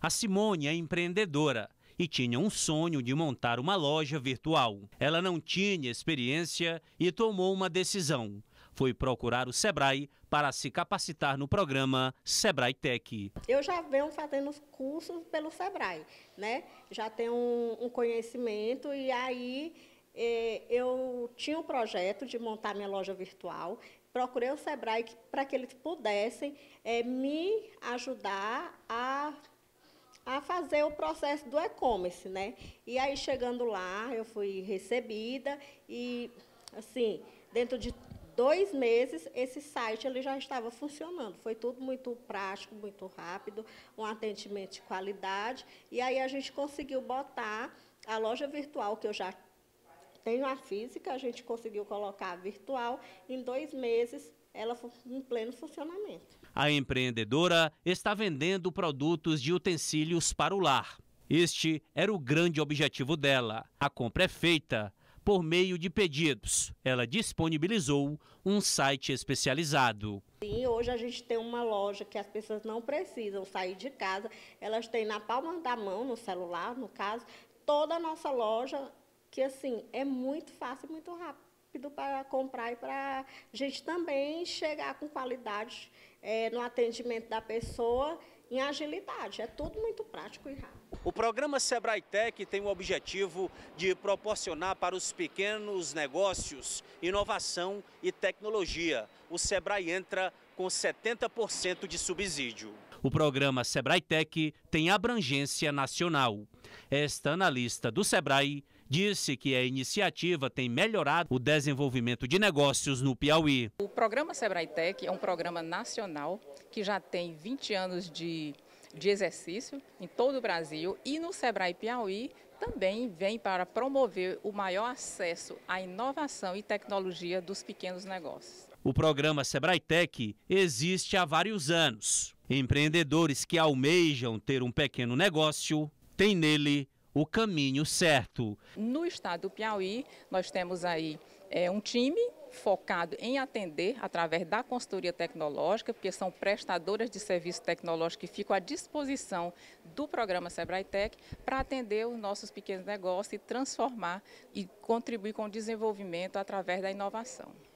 A Simone é empreendedora e tinha um sonho de montar uma loja virtual. Ela não tinha experiência e tomou uma decisão. Foi procurar o Sebrae para se capacitar no programa Sebrae Tech. Eu já venho fazendo os cursos pelo Sebrae, né? Já tenho um, conhecimento e aí eh, eu tinha um projeto de montar minha loja virtual. Procurei o Sebrae para que eles pudessem eh, me ajudar a fazer o processo do e-commerce, né? E aí, chegando lá, eu fui recebida e, assim, dentro de dois meses, esse site ele já estava funcionando. Foi tudo muito prático, muito rápido, um atendimento de qualidade. E aí, a gente conseguiu botar a loja virtual, que eu já tenho a física, a gente conseguiu colocar a virtual. Em dois meses, ela em pleno funcionamento. A empreendedora está vendendo produtos de utensílios para o lar. Este era o grande objetivo dela. A compra é feita por meio de pedidos. Ela disponibilizou um site especializado. Sim, hoje a gente tem uma loja que as pessoas não precisam sair de casa, elas têm na palma da mão, no celular, no caso, toda a nossa loja, que assim é muito fácil e muito rápido rápido para comprar e para a gente também chegar com qualidade é, no atendimento da pessoa em agilidade. É tudo muito prático e rápido. O programa Sebrae Tech tem o objetivo de proporcionar para os pequenos negócios inovação e tecnologia. O Sebrae entra com 70% de subsídio. O programa Sebrae Tech tem abrangência nacional. Esta analista do Sebrae disse que a iniciativa tem melhorado o desenvolvimento de negócios no Piauí. O programa Sebrae Tech é um programa nacional que já tem 20 anos de, de exercício em todo o Brasil e no Sebrae Piauí também vem para promover o maior acesso à inovação e tecnologia dos pequenos negócios. O programa Sebrae Tech existe há vários anos. Empreendedores que almejam ter um pequeno negócio têm nele o caminho certo. No estado do Piauí, nós temos aí é, um time focado em atender através da consultoria tecnológica, porque são prestadoras de serviço tecnológico que ficam à disposição do programa Sebrae Tech para atender os nossos pequenos negócios e transformar e contribuir com o desenvolvimento através da inovação.